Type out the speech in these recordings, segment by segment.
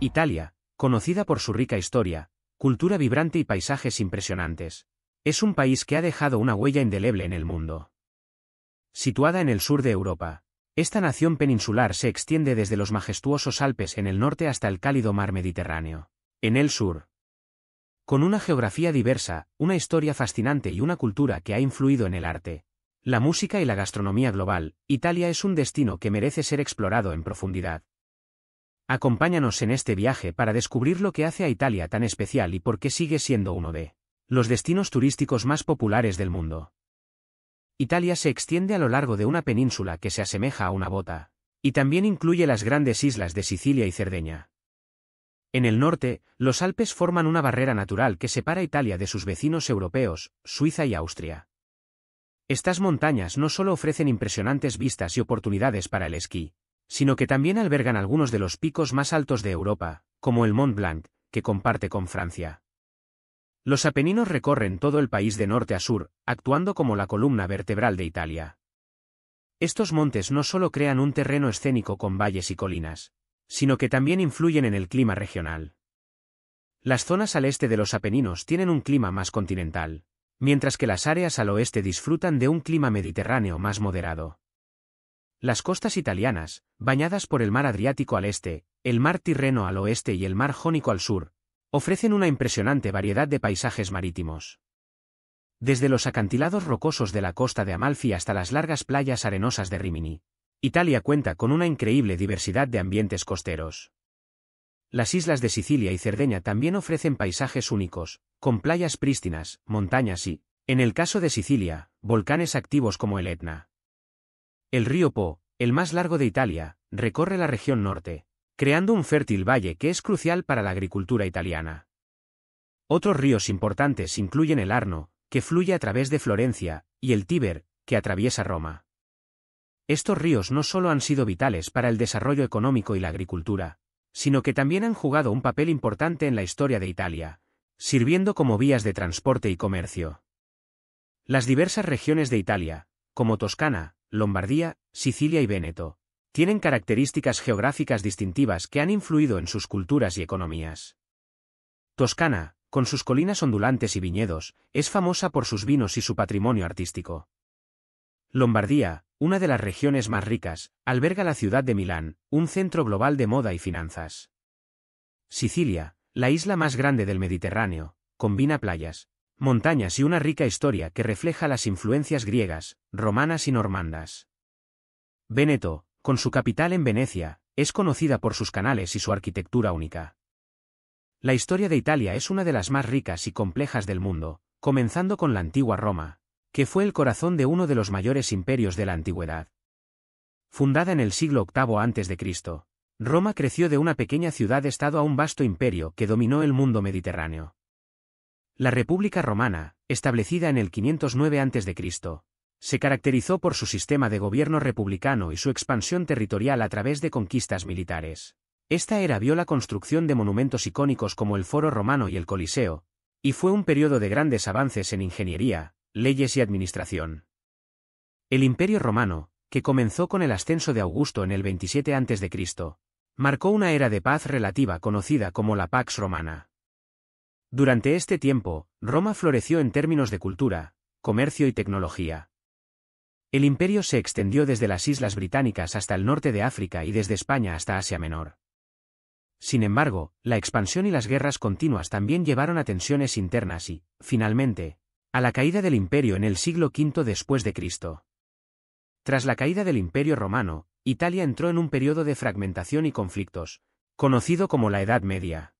Italia, conocida por su rica historia, cultura vibrante y paisajes impresionantes, es un país que ha dejado una huella indeleble en el mundo. Situada en el sur de Europa, esta nación peninsular se extiende desde los majestuosos Alpes en el norte hasta el cálido mar Mediterráneo. En el sur, con una geografía diversa, una historia fascinante y una cultura que ha influido en el arte, la música y la gastronomía global, Italia es un destino que merece ser explorado en profundidad. Acompáñanos en este viaje para descubrir lo que hace a Italia tan especial y por qué sigue siendo uno de los destinos turísticos más populares del mundo. Italia se extiende a lo largo de una península que se asemeja a una bota, y también incluye las grandes islas de Sicilia y Cerdeña. En el norte, los Alpes forman una barrera natural que separa Italia de sus vecinos europeos, Suiza y Austria. Estas montañas no solo ofrecen impresionantes vistas y oportunidades para el esquí, sino que también albergan algunos de los picos más altos de Europa, como el Mont Blanc, que comparte con Francia. Los Apeninos recorren todo el país de norte a sur, actuando como la columna vertebral de Italia. Estos montes no solo crean un terreno escénico con valles y colinas, sino que también influyen en el clima regional. Las zonas al este de los Apeninos tienen un clima más continental, mientras que las áreas al oeste disfrutan de un clima mediterráneo más moderado. Las costas italianas, bañadas por el mar Adriático al este, el mar Tirreno al oeste y el mar Jónico al sur, ofrecen una impresionante variedad de paisajes marítimos. Desde los acantilados rocosos de la costa de Amalfi hasta las largas playas arenosas de Rimini, Italia cuenta con una increíble diversidad de ambientes costeros. Las islas de Sicilia y Cerdeña también ofrecen paisajes únicos, con playas prístinas, montañas y, en el caso de Sicilia, volcanes activos como el Etna. El río Po, el más largo de Italia, recorre la región norte, creando un fértil valle que es crucial para la agricultura italiana. Otros ríos importantes incluyen el Arno, que fluye a través de Florencia, y el Tíber, que atraviesa Roma. Estos ríos no solo han sido vitales para el desarrollo económico y la agricultura, sino que también han jugado un papel importante en la historia de Italia, sirviendo como vías de transporte y comercio. Las diversas regiones de Italia, como Toscana, Lombardía, Sicilia y Véneto, tienen características geográficas distintivas que han influido en sus culturas y economías. Toscana, con sus colinas ondulantes y viñedos, es famosa por sus vinos y su patrimonio artístico. Lombardía, una de las regiones más ricas, alberga la ciudad de Milán, un centro global de moda y finanzas. Sicilia, la isla más grande del Mediterráneo, combina playas, Montañas y una rica historia que refleja las influencias griegas, romanas y normandas. Veneto, con su capital en Venecia, es conocida por sus canales y su arquitectura única. La historia de Italia es una de las más ricas y complejas del mundo, comenzando con la antigua Roma, que fue el corazón de uno de los mayores imperios de la antigüedad. Fundada en el siglo VIII a.C., Roma creció de una pequeña ciudad-estado a un vasto imperio que dominó el mundo mediterráneo. La República Romana, establecida en el 509 a.C., se caracterizó por su sistema de gobierno republicano y su expansión territorial a través de conquistas militares. Esta era vio la construcción de monumentos icónicos como el Foro Romano y el Coliseo, y fue un periodo de grandes avances en ingeniería, leyes y administración. El Imperio Romano, que comenzó con el ascenso de Augusto en el 27 a.C., marcó una era de paz relativa conocida como la Pax Romana. Durante este tiempo, Roma floreció en términos de cultura, comercio y tecnología. El imperio se extendió desde las islas británicas hasta el norte de África y desde España hasta Asia Menor. Sin embargo, la expansión y las guerras continuas también llevaron a tensiones internas y, finalmente, a la caída del imperio en el siglo V después de Cristo. Tras la caída del imperio romano, Italia entró en un periodo de fragmentación y conflictos, conocido como la Edad Media.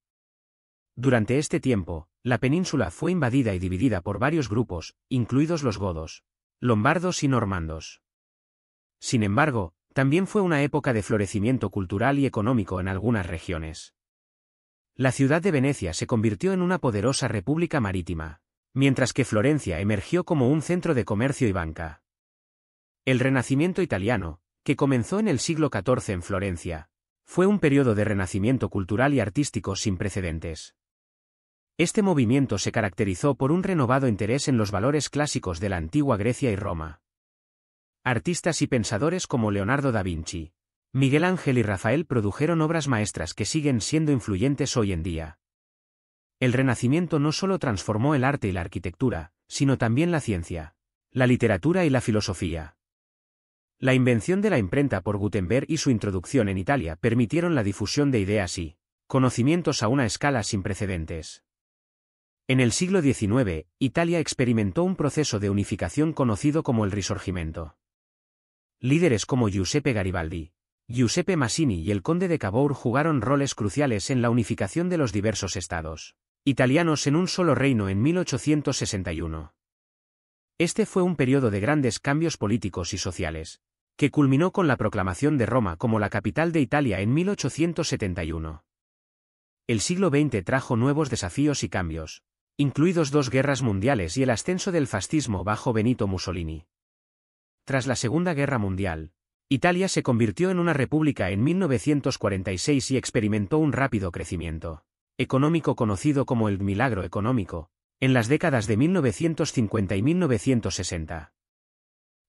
Durante este tiempo, la península fue invadida y dividida por varios grupos, incluidos los godos, lombardos y normandos. Sin embargo, también fue una época de florecimiento cultural y económico en algunas regiones. La ciudad de Venecia se convirtió en una poderosa república marítima, mientras que Florencia emergió como un centro de comercio y banca. El Renacimiento italiano, que comenzó en el siglo XIV en Florencia, fue un periodo de renacimiento cultural y artístico sin precedentes. Este movimiento se caracterizó por un renovado interés en los valores clásicos de la antigua Grecia y Roma. Artistas y pensadores como Leonardo da Vinci, Miguel Ángel y Rafael produjeron obras maestras que siguen siendo influyentes hoy en día. El Renacimiento no solo transformó el arte y la arquitectura, sino también la ciencia, la literatura y la filosofía. La invención de la imprenta por Gutenberg y su introducción en Italia permitieron la difusión de ideas y conocimientos a una escala sin precedentes. En el siglo XIX, Italia experimentó un proceso de unificación conocido como el Risorgimento. Líderes como Giuseppe Garibaldi, Giuseppe Massini y el conde de Cavour jugaron roles cruciales en la unificación de los diversos estados italianos en un solo reino en 1861. Este fue un periodo de grandes cambios políticos y sociales, que culminó con la proclamación de Roma como la capital de Italia en 1871. El siglo XX trajo nuevos desafíos y cambios, incluidos dos guerras mundiales y el ascenso del fascismo bajo Benito Mussolini. Tras la Segunda Guerra Mundial, Italia se convirtió en una república en 1946 y experimentó un rápido crecimiento económico conocido como el milagro económico, en las décadas de 1950 y 1960.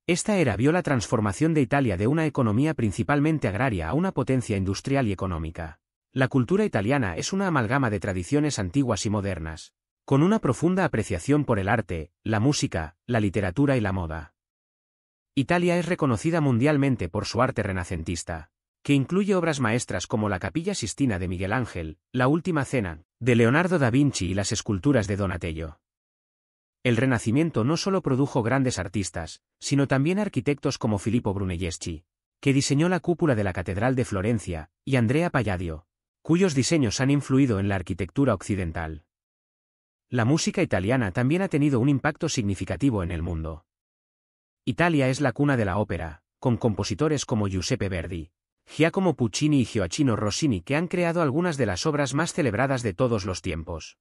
Esta era vio la transformación de Italia de una economía principalmente agraria a una potencia industrial y económica. La cultura italiana es una amalgama de tradiciones antiguas y modernas, con una profunda apreciación por el arte, la música, la literatura y la moda. Italia es reconocida mundialmente por su arte renacentista, que incluye obras maestras como la Capilla Sistina de Miguel Ángel, La Última Cena, de Leonardo da Vinci y las esculturas de Donatello. El Renacimiento no solo produjo grandes artistas, sino también arquitectos como Filippo Brunelleschi, que diseñó la cúpula de la Catedral de Florencia, y Andrea Palladio, cuyos diseños han influido en la arquitectura occidental. La música italiana también ha tenido un impacto significativo en el mundo. Italia es la cuna de la ópera, con compositores como Giuseppe Verdi, Giacomo Puccini y Gioachino Rossini que han creado algunas de las obras más celebradas de todos los tiempos.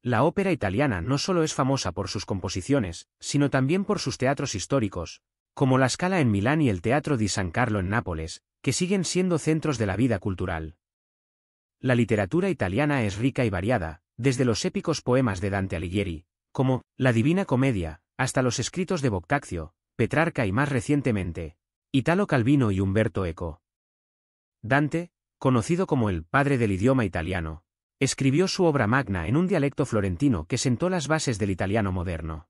La ópera italiana no solo es famosa por sus composiciones, sino también por sus teatros históricos, como la Scala en Milán y el Teatro di San Carlo en Nápoles, que siguen siendo centros de la vida cultural. La literatura italiana es rica y variada, desde los épicos poemas de Dante Alighieri, como La Divina Comedia, hasta los escritos de Boctaccio, Petrarca y más recientemente, Italo Calvino y Umberto Eco. Dante, conocido como el padre del idioma italiano, escribió su obra magna en un dialecto florentino que sentó las bases del italiano moderno.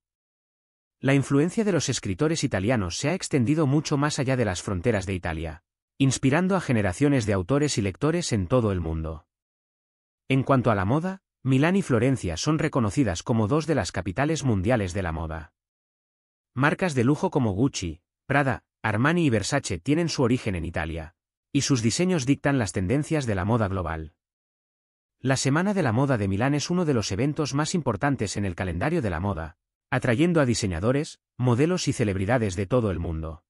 La influencia de los escritores italianos se ha extendido mucho más allá de las fronteras de Italia, inspirando a generaciones de autores y lectores en todo el mundo. En cuanto a la moda, Milán y Florencia son reconocidas como dos de las capitales mundiales de la moda. Marcas de lujo como Gucci, Prada, Armani y Versace tienen su origen en Italia, y sus diseños dictan las tendencias de la moda global. La Semana de la Moda de Milán es uno de los eventos más importantes en el calendario de la moda, atrayendo a diseñadores, modelos y celebridades de todo el mundo.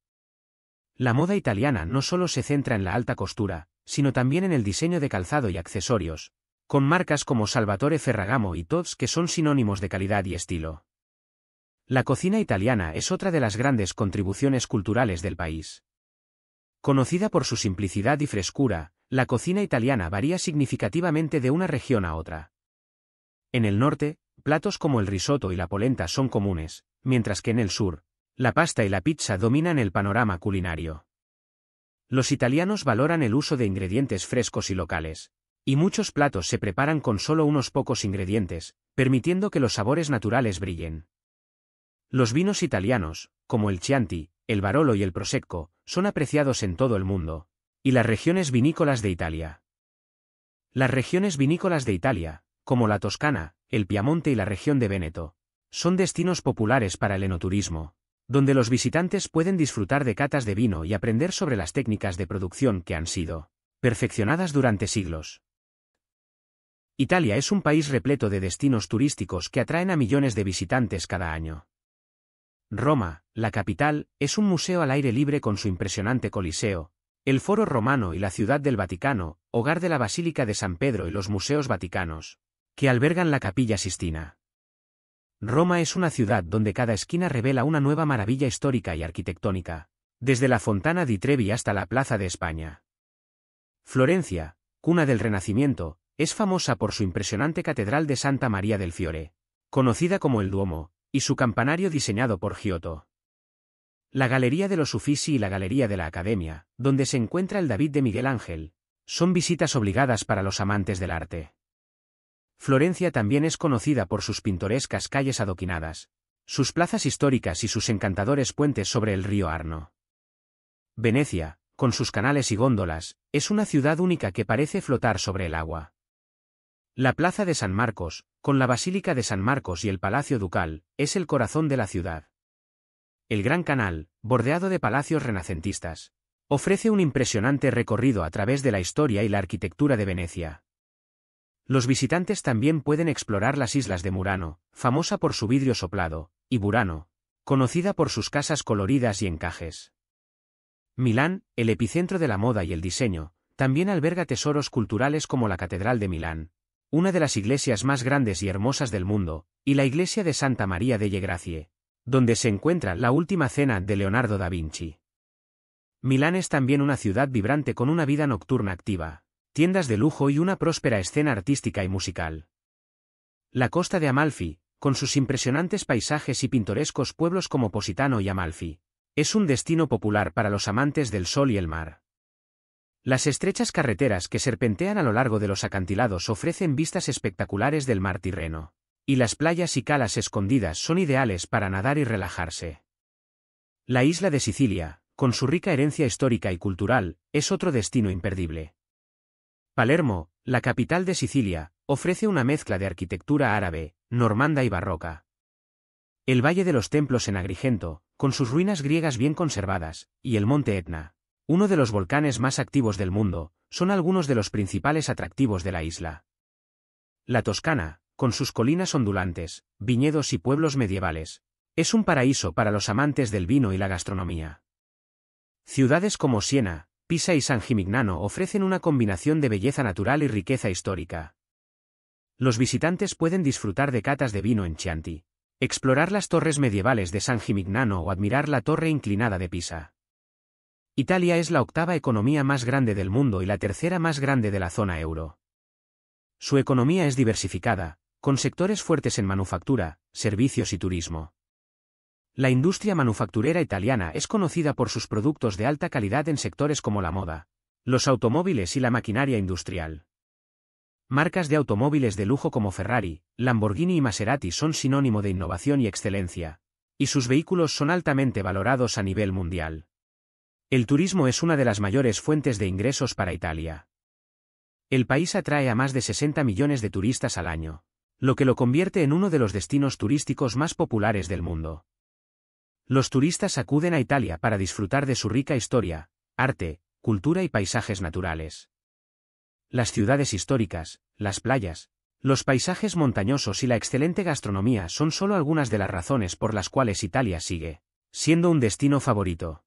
La moda italiana no solo se centra en la alta costura, sino también en el diseño de calzado y accesorios, con marcas como Salvatore Ferragamo y Tod's que son sinónimos de calidad y estilo. La cocina italiana es otra de las grandes contribuciones culturales del país. Conocida por su simplicidad y frescura, la cocina italiana varía significativamente de una región a otra. En el norte, platos como el risotto y la polenta son comunes, mientras que en el sur, la pasta y la pizza dominan el panorama culinario. Los italianos valoran el uso de ingredientes frescos y locales, y muchos platos se preparan con solo unos pocos ingredientes, permitiendo que los sabores naturales brillen. Los vinos italianos, como el Chianti, el Barolo y el Prosecco, son apreciados en todo el mundo. Y las regiones vinícolas de Italia. Las regiones vinícolas de Italia, como la Toscana, el Piamonte y la región de Veneto, son destinos populares para el enoturismo, donde los visitantes pueden disfrutar de catas de vino y aprender sobre las técnicas de producción que han sido perfeccionadas durante siglos. Italia es un país repleto de destinos turísticos que atraen a millones de visitantes cada año. Roma, la capital, es un museo al aire libre con su impresionante coliseo, el foro romano y la ciudad del Vaticano, hogar de la Basílica de San Pedro y los museos vaticanos, que albergan la capilla Sistina. Roma es una ciudad donde cada esquina revela una nueva maravilla histórica y arquitectónica, desde la Fontana di Trevi hasta la Plaza de España. Florencia, cuna del Renacimiento, es famosa por su impresionante Catedral de Santa María del Fiore, conocida como el Duomo, y su campanario diseñado por Giotto. La Galería de los Uffizi y la Galería de la Academia, donde se encuentra el David de Miguel Ángel, son visitas obligadas para los amantes del arte. Florencia también es conocida por sus pintorescas calles adoquinadas, sus plazas históricas y sus encantadores puentes sobre el río Arno. Venecia, con sus canales y góndolas, es una ciudad única que parece flotar sobre el agua. La plaza de San Marcos, con la Basílica de San Marcos y el Palacio Ducal, es el corazón de la ciudad. El Gran Canal, bordeado de palacios renacentistas, ofrece un impresionante recorrido a través de la historia y la arquitectura de Venecia. Los visitantes también pueden explorar las islas de Murano, famosa por su vidrio soplado, y Burano, conocida por sus casas coloridas y encajes. Milán, el epicentro de la moda y el diseño, también alberga tesoros culturales como la Catedral de Milán, una de las iglesias más grandes y hermosas del mundo, y la iglesia de Santa María de Gracie, donde se encuentra la última cena de Leonardo da Vinci. Milán es también una ciudad vibrante con una vida nocturna activa, tiendas de lujo y una próspera escena artística y musical. La costa de Amalfi, con sus impresionantes paisajes y pintorescos pueblos como Positano y Amalfi, es un destino popular para los amantes del sol y el mar. Las estrechas carreteras que serpentean a lo largo de los acantilados ofrecen vistas espectaculares del mar Tirreno, y las playas y calas escondidas son ideales para nadar y relajarse. La isla de Sicilia, con su rica herencia histórica y cultural, es otro destino imperdible. Palermo, la capital de Sicilia, ofrece una mezcla de arquitectura árabe, normanda y barroca. El Valle de los Templos en Agrigento, con sus ruinas griegas bien conservadas, y el Monte Etna, uno de los volcanes más activos del mundo, son algunos de los principales atractivos de la isla. La Toscana, con sus colinas ondulantes, viñedos y pueblos medievales, es un paraíso para los amantes del vino y la gastronomía. Ciudades como Siena, Pisa y San Gimignano ofrecen una combinación de belleza natural y riqueza histórica. Los visitantes pueden disfrutar de catas de vino en Chianti, explorar las torres medievales de San Gimignano o admirar la torre inclinada de Pisa. Italia es la octava economía más grande del mundo y la tercera más grande de la zona euro. Su economía es diversificada, con sectores fuertes en manufactura, servicios y turismo. La industria manufacturera italiana es conocida por sus productos de alta calidad en sectores como la moda, los automóviles y la maquinaria industrial. Marcas de automóviles de lujo como Ferrari, Lamborghini y Maserati son sinónimo de innovación y excelencia, y sus vehículos son altamente valorados a nivel mundial. El turismo es una de las mayores fuentes de ingresos para Italia. El país atrae a más de 60 millones de turistas al año, lo que lo convierte en uno de los destinos turísticos más populares del mundo. Los turistas acuden a Italia para disfrutar de su rica historia, arte, cultura y paisajes naturales. Las ciudades históricas, las playas, los paisajes montañosos y la excelente gastronomía son solo algunas de las razones por las cuales Italia sigue siendo un destino favorito.